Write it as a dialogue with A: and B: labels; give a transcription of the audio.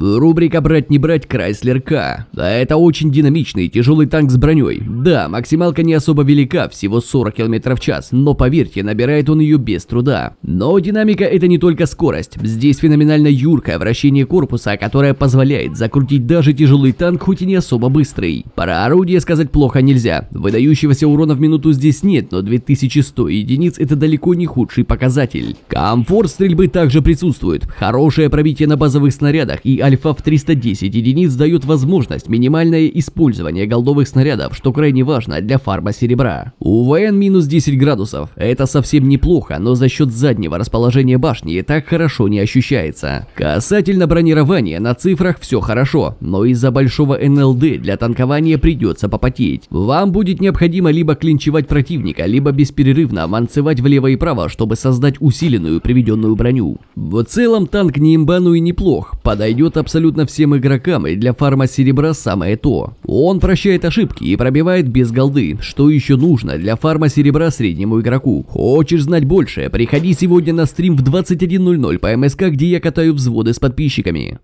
A: Рубрика «Брать не брать» Крайслер К. А это очень динамичный тяжелый танк с броней. Да, максималка не особо велика, всего 40 км в час, но поверьте, набирает он ее без труда. Но динамика это не только скорость. Здесь феноменально юркое вращение корпуса, которое позволяет закрутить даже тяжелый танк, хоть и не особо быстрый. Про орудие сказать плохо нельзя. Выдающегося урона в минуту здесь нет, но 2100 единиц это далеко не худший показатель. Комфорт стрельбы также присутствует. Хорошее пробитие на базовых снарядах и Альфа в 310 единиц дают возможность минимальное использование голдовых снарядов, что крайне важно для фарма серебра. У ВН минус 10 градусов. Это совсем неплохо, но за счет заднего расположения башни так хорошо не ощущается. Касательно бронирования, на цифрах все хорошо, но из-за большого НЛД для танкования придется попотеть. Вам будет необходимо либо клинчевать противника, либо бесперерывно манцевать влево и право, чтобы создать усиленную приведенную броню. В целом танк не имба, и неплох, подойдет абсолютно всем игрокам, и для фарма серебра самое то. Он прощает ошибки и пробивает без голды, что еще нужно для фарма серебра среднему игроку. Хочешь знать больше, приходи сегодня на стрим в 21.00 по МСК, где я катаю взводы с подписчиками.